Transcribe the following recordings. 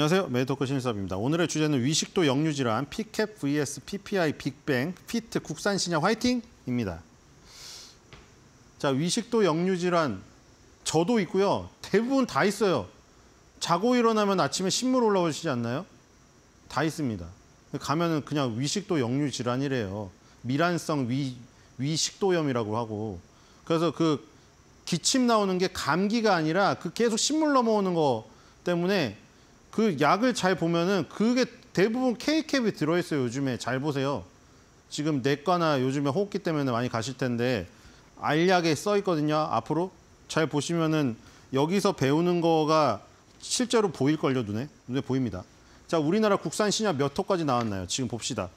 안녕하세요. 메이토크 신일섭입니다. 오늘의 주제는 위식도 역류질환 피 c vs PPI 빅뱅 피트 국산 신약 화이팅입니다. 자 위식도 역류질환 저도 있고요. 대부분 다 있어요. 자고 일어나면 아침에 신물 올라오시지 않나요? 다 있습니다. 가면은 그냥 위식도 역류 질환이래요. 미란성 위, 위식도염이라고 하고. 그래서 그 기침 나오는 게 감기가 아니라 그 계속 신물 넘어오는 거 때문에 그 약을 잘 보면은 그게 대부분 K캡이 들어있어요. 요즘에 잘 보세요. 지금 내과나 요즘에 호흡기 때문에 많이 가실 텐데 알약에 써 있거든요. 앞으로 잘 보시면은 여기서 배우는 거가 실제로 보일걸요 눈에 눈에 보입니다. 자 우리나라 국산 신약 몇 호까지 나왔나요? 지금 봅시다.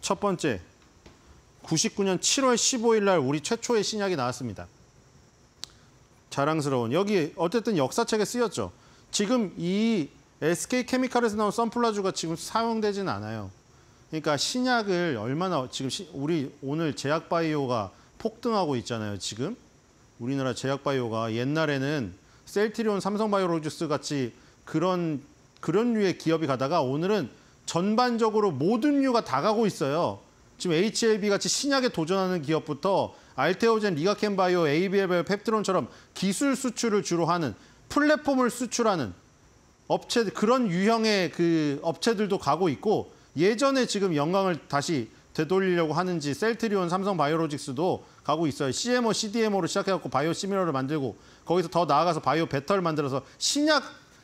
첫 번째 99년 7월 15일 날 우리 최초의 신약이 나왔습니다. 자랑스러운 여기 어쨌든 역사책에 쓰였죠. 지금 이 SK케미칼에서 나온 선플라주가 지금 사용되진 않아요. 그러니까 신약을 얼마나 지금 우리 오늘 제약바이오가 폭등하고 있잖아요. 지금 우리나라 제약바이오가 옛날에는 셀트리온 삼성바이오로직스 같이 그런 그런 류의 기업이 가다가 오늘은 전반적으로 모든 류가 다 가고 있어요. 지금 HLB 같이 신약에 도전하는 기업부터 알테오젠, 리가켄바이오, ABL, 펩트론처럼 기술 수출을 주로 하는 플랫폼을 수출하는 업체 그런 유형의 그 업체들도 가고 있고 예전에 지금 영광을 다시 되돌리려고 하는지 셀트리온 삼성 바이오로직스도 가고 있어요. CMO, CDMO로 시작해갖고 바이오 시미러를 만들고 거기서 더 나아가서 바이오 배터를 만들어서 신약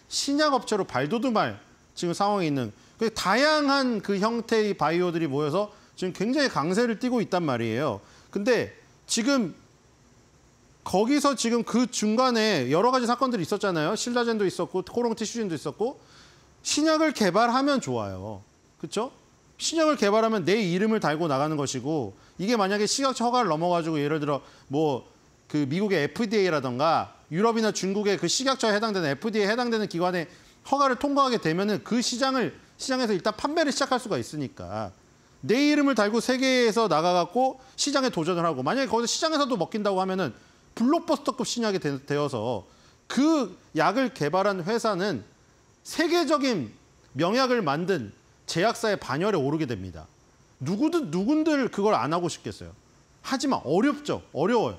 신약 업체로 발돋움할 지금 상황에 있는 그 다양한 그 형태의 바이오들이 모여서 지금 굉장히 강세를 띠고 있단 말이에요. 근데 지금 거기서 지금 그 중간에 여러 가지 사건들이 있었잖아요. 실라젠도 있었고 코롱 티슈진도 있었고 신약을 개발하면 좋아요. 그렇죠? 신약을 개발하면 내 이름을 달고 나가는 것이고 이게 만약에 시각처 허가를 넘어가지고 예를 들어 뭐 그 미국의 FDA라던가 유럽이나 중국의 그 시각처에 해당되는 FDA에 해당되는 기관에 허가를 통과하게 되면은 그 시장을 시장에서 일단 판매를 시작할 수가 있으니까 내 이름을 달고 세계에서 나가갖고 시장에 도전을 하고 만약에 거기서 시장에서도 먹힌다고 하면은 블록버스터급 신약이 되어서 그 약을 개발한 회사는 세계적인 명약을 만든 제약사의 반열에 오르게 됩니다. 누구든 누군들 그걸 안 하고 싶겠어요. 하지만 어렵죠. 어려워요.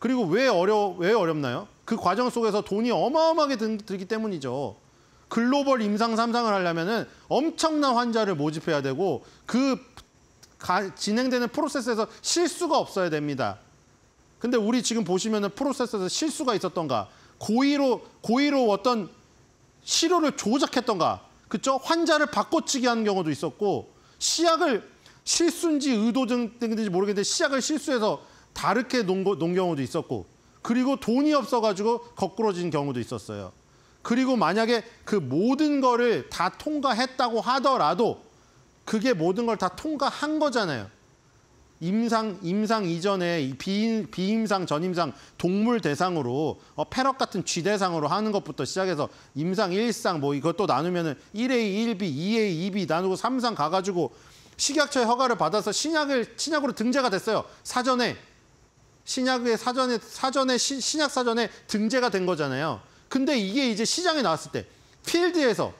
그리고 왜 어려 왜 어렵나요? 그 과정 속에서 돈이 어마어마하게 들기 때문이죠. 글로벌 임상 삼상을 하려면은 엄청난 환자를 모집해야 되고 그 가, 진행되는 프로세스에서 실수가 없어야 됩니다. 근데 우리 지금 보시면은 프로세스에서 실수가 있었던가 고의로 고의로 어떤 시료를 조작했던가 그죠 환자를 바꿔치기 하는 경우도 있었고 시약을 실수인지 의도 등인지 모르겠는데 시약을 실수해서 다르게 놓은, 경우도 있었고 그리고 돈이 없어가지고 거꾸로진 경우도 있었어요. 그리고 만약에 그 모든 거를 다 통과했다고 하더라도 그게 모든 걸 다 통과한 거잖아요. 임상 임상 이전에 비, 비임상 전임상 동물 대상으로 어, 패럿 같은 쥐 대상으로 하는 것부터 시작해서 임상 일상뭐 이것도 나누면은 1A, 1B, 2A, 2B 나누고 3상 가가지고 식약처의 허가를 받아서 신약을 신약으로 등재가 됐어요. 사전에 신약의 사전에 사전에 시, 신약 사전에 등재가 된 거잖아요. 근데 이게 이제 시장에 나왔을 때 필드에서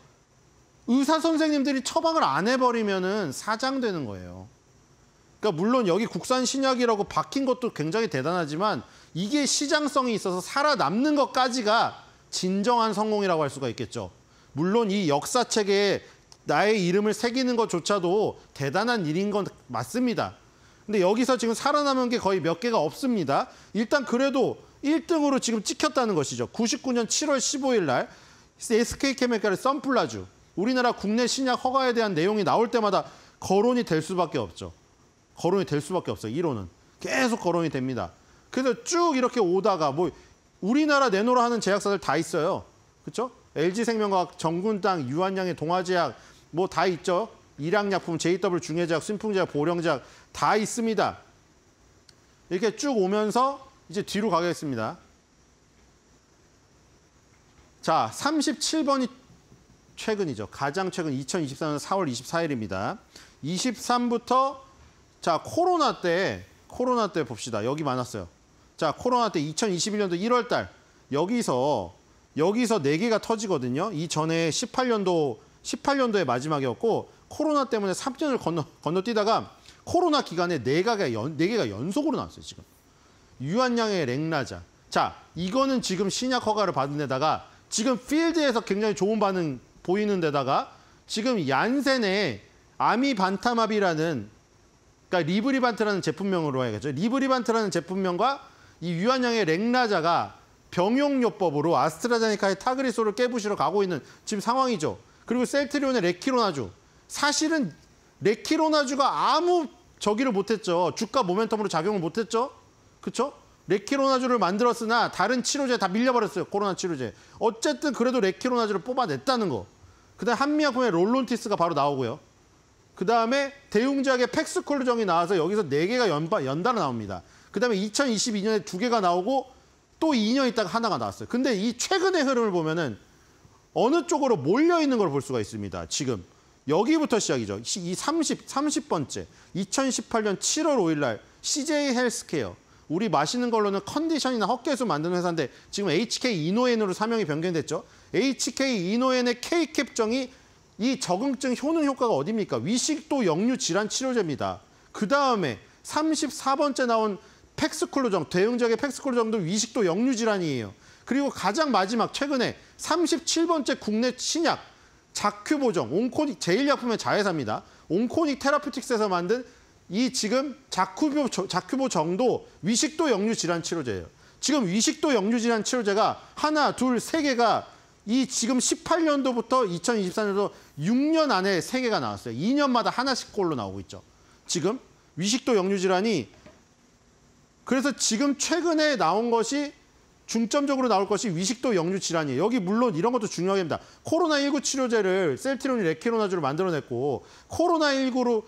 의사 선생님들이 처방을 안 해버리면은 사장되는 거예요. 그러니까 물론 여기 국산 신약이라고 박힌 것도 굉장히 대단하지만 이게 시장성이 있어서 살아남는 것까지가 진정한 성공이라고 할 수가 있겠죠. 물론 이 역사책에 나의 이름을 새기는 것조차도 대단한 일인 건 맞습니다. 근데 여기서 지금 살아남은 게 거의 몇 개가 없습니다. 일단 그래도 1등으로 지금 찍혔다는 것이죠. 99년 7월 15일 날 SK케미칼의 썬플라주 우리나라 국내 신약 허가에 대한 내용이 나올 때마다 거론이 될 수밖에 없죠. 거론이 될 수밖에 없어요. 1호는. 계속 거론이 됩니다. 그래서 쭉 이렇게 오다가 뭐 우리나라 내놓으라 하는 제약사들 다 있어요. 그렇죠? LG생명과학, 정군당 유한양의 동아제약 뭐 다 있죠. 일양약품, JW 중해제약, 순풍제약, 보령제약 다 있습니다. 이렇게 쭉 오면서 이제 뒤로 가겠습니다. 자, 37번이 최근이죠. 가장 최근 2024년 4월 24일입니다. 23부터 자, 코로나 때, 코로나 때 봅시다. 여기 많았어요. 자, 코로나 때 2021년도 1월 달, 여기서, 여기서 4개가 터지거든요. 이 전에 18년도, 1 8년도에 마지막이었고, 코로나 때문에 3년을 건너, 건너뛰다가 코로나 기간에 4개가, 연, 4개가 연속으로 나왔어요, 지금. 유한양의 랭라자. 자, 이거는 지금 신약 허가를 받은 데다가 지금 필드에서 굉장히 좋은 반응 보이는 데다가 지금 얀센의 아미반타마비라는 그러니까 리브리반트라는 제품명으로 해야겠죠. 리브리반트라는 제품명과 이 유한양의 렉나자가 병용요법으로 아스트라제네카의 타그리소를 깨부시러 가고 있는 지금 상황이죠. 그리고 셀트리온의 레키로나주. 사실은 레키로나주가 아무 저기를 못했죠. 주가 모멘텀으로 작용을 못했죠. 그렇죠? 레키로나주를 만들었으나 다른 치료제 다 밀려버렸어요. 코로나 치료제. 어쨌든 그래도 레키로나주를 뽑아냈다는 거. 그다음 한미약품의 롤론티스가 바로 나오고요. 그다음에 대웅작의 팩스콜 정이 나와서 여기서 네개가 연바, 연달아 나옵니다. 그다음에 2022년에 두개가 나오고 또 2년 있다가 하나가 나왔어요. 근데 이 최근의 흐름을 보면은 어느 쪽으로 몰려 있는 걸 볼 수가 있습니다. 지금 여기부터 시작이죠. 이 30, 30번째 2018년 7월 5일 날 CJ 헬스케어 우리 맛있는 걸로는 컨디션이나 헛개수 만드는 회사인데 지금 HK 이노엔으로 사명이 변경됐죠. HK 이노엔의 K캡정이 이 적응증 효능 효과가 어딥니까 위식도 역류 질환 치료제입니다. 그다음에 34번째 나온 팩스클로정, 대응적의 팩스클로정도 위식도 역류 질환이에요. 그리고 가장 마지막 최근에 37번째 국내 신약 자큐보정, 온코닉 제일약품의 자회사입니다. 온코닉 테라퓨틱스에서 만든 이 지금 자큐보, 자큐보정도 위식도 역류 질환 치료제예요. 지금 위식도 역류 질환 치료제가 하나, 둘, 세 개가 이 지금 18년도부터 2024년도 6년 안에 3개가 나왔어요. 2년마다 하나씩 꼴로 나오고 있죠. 지금 위식도 역류 질환이 그래서 지금 최근에 나온 것이 중점적으로 나올 것이 위식도 역류 질환이에요. 여기 물론 이런 것도 중요합니다. 코로나19 치료제를 셀트론이 레케로나주를 만들어냈고 코로나19로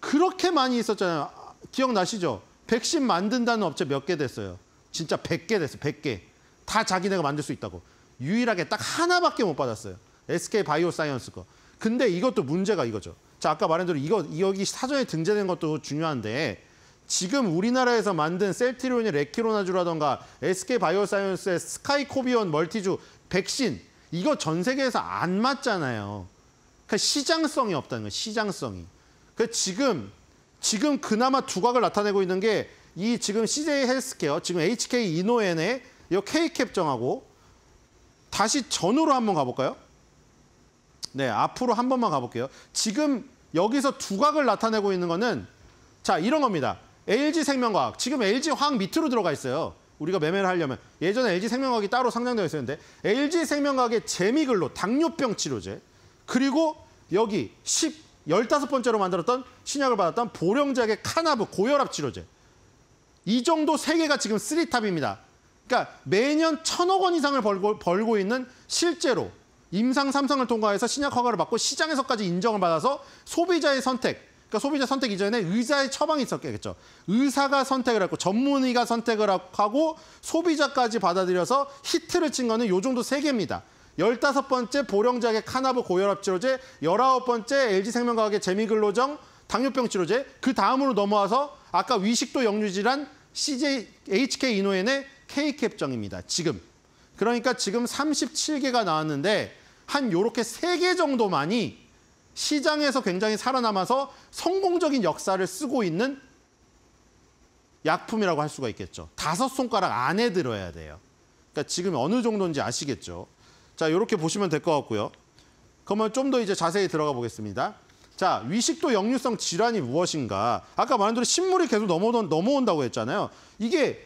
그렇게 많이 있었잖아요. 기억나시죠? 백신 만든다는 업체 몇 개 됐어요. 진짜 100개 됐어요. 100개. 다 자기네가 만들 수 있다고. 유일하게 딱 하나밖에 못 받았어요. SK 바이오사이언스 거. 근데 이것도 문제가 이거죠. 자, 아까 말한 대로 이거 여기 사전에 등재된 것도 중요한데 지금 우리나라에서 만든 셀트리온의 레키로나주라던가 SK 바이오사이언스의 스카이코비온 멀티주 백신 이거 전 세계에서 안 맞잖아요. 그러니까 시장성이 없다는 거예요. 시장성이. 그 지금 지금 그나마 두각을 나타내고 있는 게 이 지금 CJ 헬스케어, 지금 HK 이노엔의 이 K캡 정하고 다시 전후로 한번 가볼까요? 네, 앞으로 한 번만 가볼게요. 지금 여기서 두각을 나타내고 있는 거는 자 이런 겁니다. LG 생명과학 지금 LG 화학 밑으로 들어가 있어요. 우리가 매매를 하려면 예전에 LG 생명과학이 따로 상장되어 있었는데 LG 생명과학의 재미글로 당뇨병 치료제 그리고 여기 10열다 번째로 만들었던 신약을 받았던 보령제약의 카나브 고혈압 치료제 이 정도 세 개가 지금 쓰리탑입니다. 그러니까 매년 천억 원 이상을 벌고, 벌고 있는 실제로 임상 삼성을 통과해서 신약 허가를 받고 시장에서까지 인정을 받아서 소비자의 선택, 그러니까 소비자 선택 이전에 의사의 처방이 있었겠죠. 그렇죠? 의사가 선택을 하고 전문의가 선택을 하고 소비자까지 받아들여서 히트를 친 거는 요 정도 세 개입니다. 열다섯 번째 보령제약의 카나브 고혈압 치료제, 열아홉 번째 LG생명과학의 재미글로정 당뇨병 치료제, 그 다음으로 넘어와서 아까 위식도 역류질환 CJ HK 이노엔의 K캡정입니다. 지금. 그러니까 지금 37개가 나왔는데 한 요렇게 3개 정도만이 시장에서 굉장히 살아남아서 성공적인 역사를 쓰고 있는 약품이라고 할 수가 있겠죠. 다섯 손가락 안에 들어야 돼요. 그러니까 지금 어느 정도인지 아시겠죠. 자, 요렇게 보시면 될 것 같고요. 그러면 좀 더 이제 자세히 들어가 보겠습니다. 자, 위식도 역류성 질환이 무엇인가? 아까 말한 대로 식물이 계속 넘어온다고 했잖아요. 이게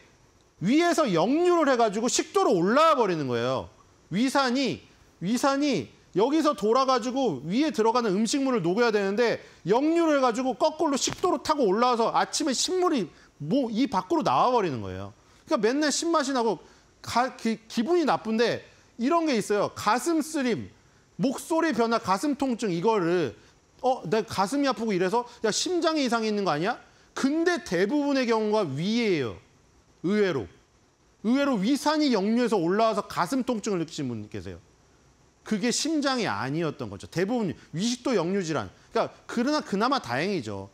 위에서 역류를 해가지고 식도로 올라와 버리는 거예요. 위산이 위산이 여기서 돌아가지고 위에 들어가는 음식물을 녹여야 되는데 역류를 해가지고 거꾸로 식도로 타고 올라와서 아침에 식물이뭐 이 밖으로 나와버리는 거예요. 그러니까 맨날 신맛이 나고 가, 기, 분이 나쁜데 이런 게 있어요. 가슴 쓰림, 목소리 변화, 가슴 통증 이거를 어, 내 가슴이 아프고 이래서 야 심장에 이상이 있는 거 아니야? 근데 대부분의 경우가 위예요 의외로. 의외로 위산이 역류해서 올라와서 가슴 통증을 느끼신 분 계세요. 그게 심장이 아니었던 거죠. 대부분 위식도 역류 질환. 그러니까 그러나 그나마 다행이죠.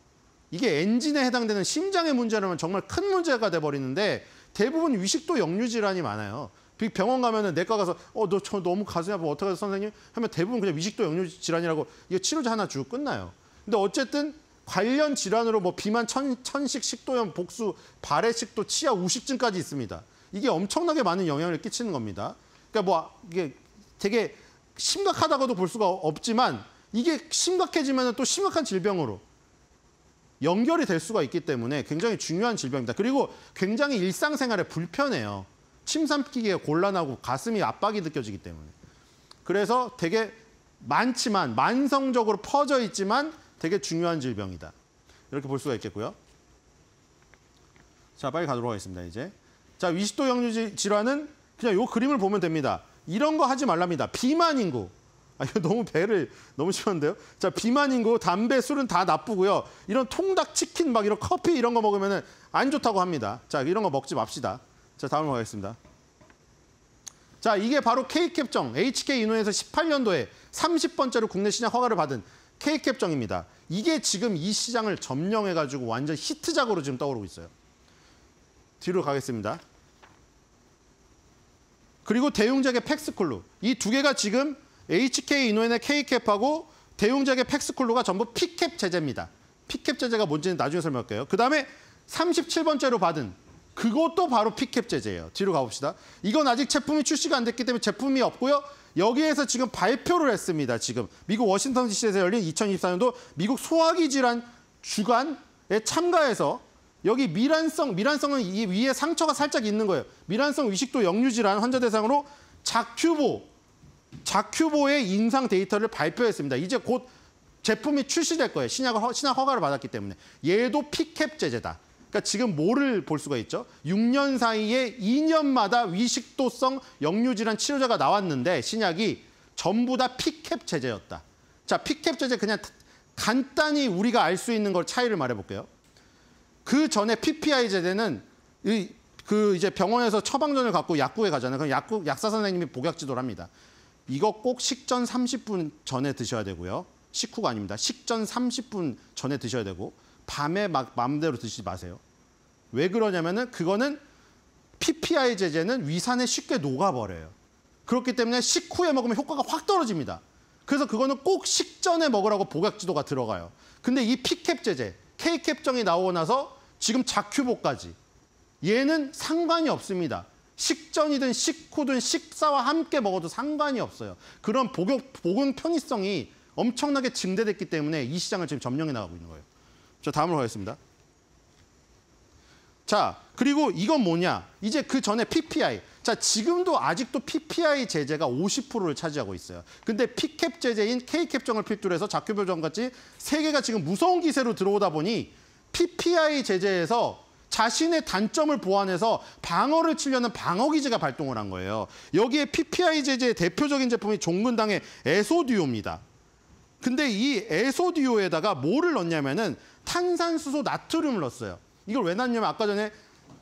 이게 엔진에 해당되는 심장의 문제라면 정말 큰 문제가 돼 버리는데 대부분 위식도 역류 질환이 많아요. 병원 가면은 내과 가서 어너 저 너무 가슴이 아파 어떡하죠 선생님 하면 대부분 그냥 위식도 역류 질환이라고 이거 치료제 하나 주고 끝나요. 근데 어쨌든 관련 질환으로 뭐 비만, 천, 천식, 식도염, 복수, 발해 식도, 치아, 우식증까지 있습니다. 이게 엄청나게 많은 영향을 끼치는 겁니다. 그러니까 뭐 이게 되게 심각하다고도 볼 수가 없지만 이게 심각해지면 또 심각한 질병으로 연결이 될 수가 있기 때문에 굉장히 중요한 질병입니다. 그리고 굉장히 일상생활에 불편해요. 침 삼키기가 곤란하고 가슴이 압박이 느껴지기 때문에. 그래서 되게 많지만 만성적으로 퍼져 있지만 되게 중요한 질병이다. 이렇게 볼 수가 있겠고요. 자, 빨리 가도록 하겠습니다, 이제. 자, 위식도 역류 질환은 그냥 요 그림을 보면 됩니다. 이런 거 하지 말랍니다. 비만 인구. 아, 이거 너무 배를 너무 심한데요? 자, 비만 인구, 담배, 술은 다 나쁘고요. 이런 통닭, 치킨, 막 이런 커피 이런 거 먹으면 안 좋다고 합니다. 자, 이런 거 먹지 맙시다. 자, 다음으로 가겠습니다. 자, 이게 바로 K캡정 HK 인원에서 18년도에 30번째로 국내 시장 허가를 받은 K캡정입니다. 이게 지금 이 시장을 점령해가지고 완전 히트작으로 지금 떠오르고 있어요. 뒤로 가겠습니다. 그리고 대용작의 팩스쿨루. 이 두 개가 지금 HK 인원엔의 K캡하고 대용작의 팩스쿨루가 전부 P캡 제재입니다. P캡 제재가 뭔지는 나중에 설명할게요. 그다음에 37번째로 받은 그것도 바로 P캡 제재예요. 뒤로 가봅시다. 이건 아직 제품이 출시가 안 됐기 때문에 제품이 없고요. 여기에서 지금 발표를 했습니다. 지금 미국 워싱턴 DC에서 열린 2024년도 미국 소화기 질환 주간에 참가해서 여기 미란성, 미란성은 이 위에 상처가 살짝 있는 거예요. 미란성 위식도 역류질환 환자 대상으로 자큐보, 자큐보의 임상 데이터를 발표했습니다. 이제 곧 제품이 출시될 거예요. 신약을, 신약 허가를 받았기 때문에. 얘도 피캡 제제다. 그러니까 지금 뭐를 볼 수가 있죠? 6년 사이에 2년마다 위식도성 역류질환 치료제가 나왔는데 신약이 전부 다 피캡 제제였다. 자, 피캡 제제 그냥 간단히 우리가 알 수 있는 걸 차이를 말해볼게요. 그 전에 PPI 제제는 이, 그 이제 병원에서 처방전을 갖고 약국에 가잖아요. 그럼 약국 약사 선생님이 복약 지도를 합니다. 이거 꼭 식전 30분 전에 드셔야 되고요. 식후가 아닙니다. 식전 30분 전에 드셔야 되고 밤에 막 마음대로 드시지 마세요. 왜 그러냐면은 그거는 PPI 제재는 위산에 쉽게 녹아버려요. 그렇기 때문에 식후에 먹으면 효과가 확 떨어집니다. 그래서 그거는 꼭 식전에 먹으라고 복약지도가 들어가요. 근데 이 P캡 제제, K캡정이 나오고 나서 지금 자큐보까지 얘는 상관이 없습니다. 식전이든 식후든 식사와 함께 먹어도 상관이 없어요. 그런 복용, 복용 편의성이 엄청나게 증대됐기 때문에 이 시장을 지금 점령해 나가고 있는 거예요. 저 다음으로 가겠습니다. 자, 그리고 이건 뭐냐? 이제 그 전에 PPI. 자, 지금도 아직도 PPI 제재가 50%를 차지하고 있어요. 근데 P캡 제재인 K캡정을 필두로 해서 자큐별정같이 세계가 지금 무서운 기세로 들어오다 보니 PPI 제재에서 자신의 단점을 보완해서 방어를 치려는 방어 기제가 발동을 한 거예요. 여기에 PPI 제재의 대표적인 제품이 종근당의 에소듀오입니다. 근데 이 에소듀오에다가 뭐를 넣냐면은 탄산수소 나트륨을 넣었어요. 이걸 왜 놨냐면 아까 전에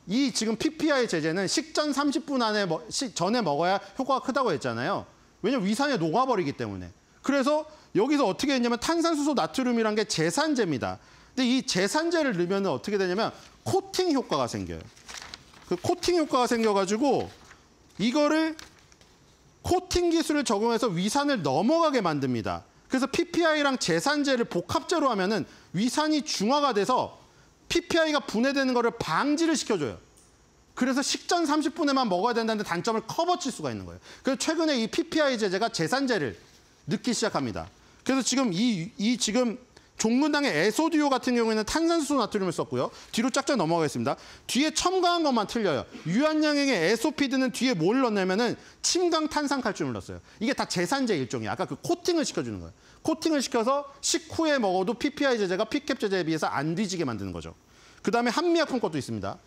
이 지금 PPI 제재는 식전 30분 안에 식 전에 먹어야 효과가 크다고 했잖아요. 왜냐면 위산에 녹아버리기 때문에. 그래서 여기서 어떻게 했냐면 탄산수소 나트륨이란 게 제산제입니다. 근데 이 제산제를 넣으면 어떻게 되냐면 코팅 효과가 생겨요. 그 코팅 효과가 생겨가지고 이거를 코팅 기술을 적용해서 위산을 넘어가게 만듭니다. 그래서 PPI랑 제산제를 복합제로 하면은 위산이 중화가 돼서 PPI가 분해되는 것을 방지를 시켜줘요. 그래서 식전 30분에만 먹어야 된다는 데 단점을 커버칠 수가 있는 거예요. 그래서 최근에 이 PPI 제재가 재산제를 늦기 시작합니다. 그래서 지금 이, 이 지금 종근당의 에소디오 같은 경우에는 탄산수 나트륨을 썼고요. 뒤로 쫙쫙 넘어가겠습니다. 뒤에 첨가한 것만 틀려요. 유한양행의 에소피드는 뒤에 뭘 넣냐면은 침강 탄산 칼슘을 넣었어요. 이게 다 재산제 일종이에요 아까 그 코팅을 시켜주는 거예요. 코팅을 시켜서 식후에 먹어도 PPI 제제가 피캡제재에 비해서 안 뒤지게 만드는 거죠. 그다음에 한미약품 것도 있습니다.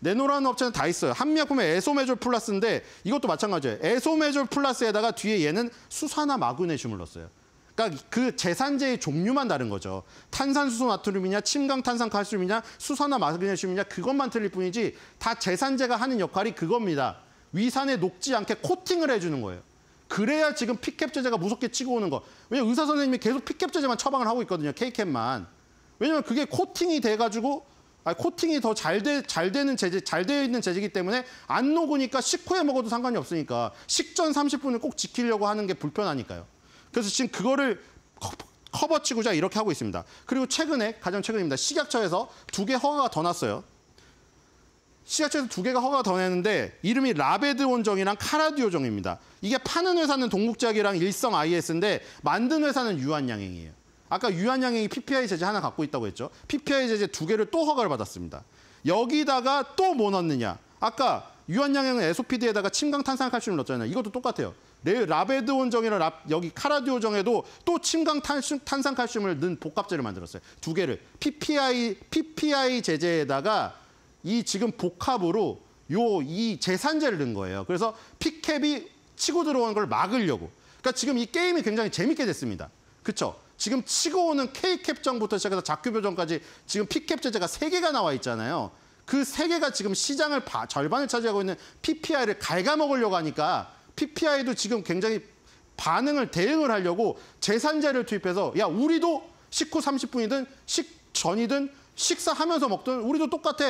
네노라는 업체는 다 있어요. 한미약품에 에소메졸 플러스인데 이것도 마찬가지예요. 에소메졸 플러스에다가 뒤에 얘는 수산화 마그네슘을 넣었어요. 그러니까 그 제산제의 종류만 다른 거죠. 탄산수소 나트륨이냐 침강 탄산 칼슘이냐 수산화 마그네슘이냐 그것만 틀릴 뿐이지 다재산제가 하는 역할이 그겁니다. 위산에 녹지 않게 코팅을 해주는 거예요. 그래야 지금 피캡 제재가 무섭게 치고 오는 거. 왜냐면 의사 선생님이 계속 피캡 제재만 처방을 하고 있거든요. 케이캡만 왜냐면 그게 코팅이 돼가지고 아니, 코팅이 더 잘돼잘 되는 재질 잘어 있는 재질이기 때문에 안 녹으니까 식후에 먹어도 상관이 없으니까 식전 30분을 꼭 지키려고 하는 게 불편하니까요. 그래서 지금 그거를 커버치고자 이렇게 하고 있습니다. 그리고 최근에 가장 최근입니다. 식약처에서 두 개 허가가 더 났어요. 시야체에두 개가 허가 더 내는데 이름이 라베드 원정이랑 카라디오 정입니다. 이게 파는 회사는 동국제약이랑 일성 IS인데 만든 회사는 유한양행이에요. 아까 유한양행이 PPI 제재 하나 갖고 있다고 했죠. PPI 제재 두 개를 또 허가를 받았습니다. 여기다가 또 뭐 넣느냐. 아까 유한양행은 에소피드에다가 침강 탄산칼슘을 넣었잖아요. 이것도 똑같아요. 라베드 원정이랑 라, 여기 카라디오 정에도 또 침강 탄슘, 탄산칼슘을 넣은 복합제를 만들었어요. 두 개를 PPI, PPI 제재에다가 이 지금 복합으로 요 이 재산제를 넣은 거예요. 그래서 피캡이 치고 들어오는 걸 막으려고. 그러니까 지금 이 게임이 굉장히 재밌게 됐습니다. 그렇죠? 지금 치고 오는 K캡정부터 시작해서 작규표정까지 지금 피캡 제재가 세개가 나와 있잖아요. 그 세개가 지금 시장을 바, 절반을 차지하고 있는 PPI를 갉아먹으려고 하니까 PPI도 지금 굉장히 반응을 대응을 하려고 재산제를 투입해서 야 우리도 식후 30분이든 식 전이든 식사하면서 먹든 우리도 똑같아.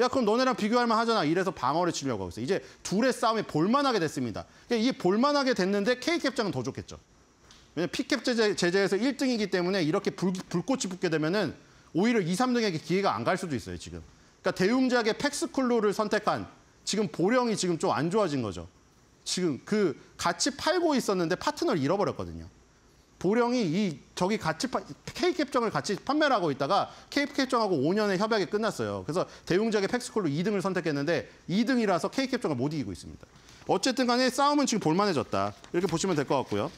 야 그럼 너네랑 비교할 만하잖아. 이래서 방어를 치려고 하고 있어. 이제 둘의 싸움이 볼만하게 됐습니다. 그러니까 이게 볼만하게 됐는데 K 캡장은 더 좋겠죠. 왜냐면 P캡 제재, 제재에서 1등이기 때문에 이렇게 불, 불꽃이 붙게 되면은 오히려 2, 3등에게 기회가 안 갈 수도 있어요, 지금. 그러니까 대웅작의 팩스쿨로를 선택한 지금 보령이 지금 좀 안 좋아진 거죠. 지금 그 같이 팔고 있었는데 파트너를 잃어버렸거든요. 보령이 이 저기 같이 K캡정을 같이 판매를 하고 있다가 K캡정하고 5년의 협약이 끝났어요. 그래서 대웅작의 팩스콜로 2등을 선택했는데 2등이라서 K캡정을 못 이기고 있습니다. 어쨌든 간에 싸움은 지금 볼만해졌다. 이렇게 보시면 될 것 같고요.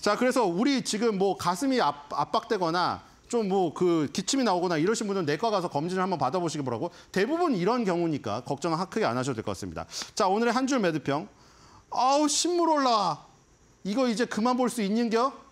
자, 그래서 우리 지금 뭐 가슴이 압, 압박되거나 좀 뭐 그 기침이 나오거나 이러신 분은 들 내과 가서 검진을 한번 받아보시기 바라고 대부분 이런 경우니까 걱정 크게 안 하셔도 될 것 같습니다. 자, 오늘의 한 줄 매드평. 아우, 신물 올라. 이거 이제 그만 볼 수 있는겨?